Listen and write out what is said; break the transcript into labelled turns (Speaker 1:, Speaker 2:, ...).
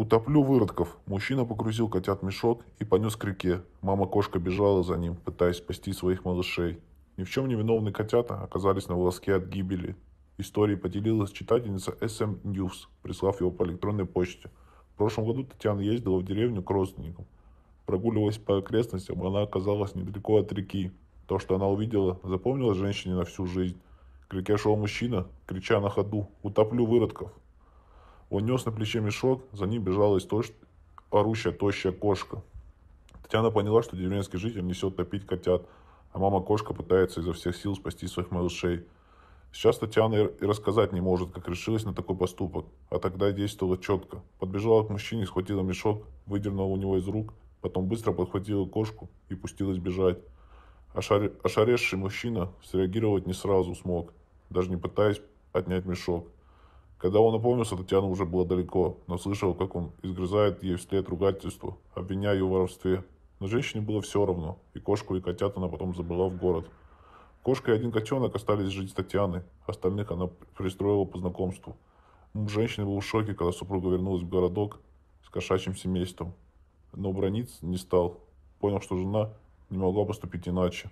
Speaker 1: «Утоплю выродков!» Мужчина погрузил котят в мешок и понес к реке. Мама-кошка бежала за ним, пытаясь спасти своих малышей. Ни в чем не виновные котята оказались на волоске от гибели. Историей поделилась читательница SM News, эм прислав его по электронной почте. В прошлом году Татьяна ездила в деревню к родственникам. Прогуливаясь по окрестностям, она оказалась недалеко от реки. То, что она увидела, запомнилось женщине на всю жизнь. К реке шел мужчина, крича на ходу «Утоплю выродков!» Он нес на плече мешок, за ним бежала истошь... орущая тощая кошка. Татьяна поняла, что деревенский житель несет топить котят, а мама-кошка пытается изо всех сил спасти своих малышей. Сейчас Татьяна и рассказать не может, как решилась на такой поступок, а тогда действовала четко. Подбежала к мужчине, схватила мешок, выдернула у него из рук, потом быстро подхватила кошку и пустилась бежать. Ошар... Ошаревший мужчина среагировать не сразу смог, даже не пытаясь отнять мешок – когда он опомнился, Татьяна уже была далеко, но слышал, как он изгрызает ей вслед ругательство, обвиняя ее в воровстве. Но женщине было все равно, и кошку, и котят она потом забыла в город. Кошка и один котенок остались жить с Татьяной, остальных она пристроила по знакомству. Муж женщины был в шоке, когда супруга вернулась в городок с кошачьим семейством. Но брониться не стал. Понял, что жена не могла поступить иначе.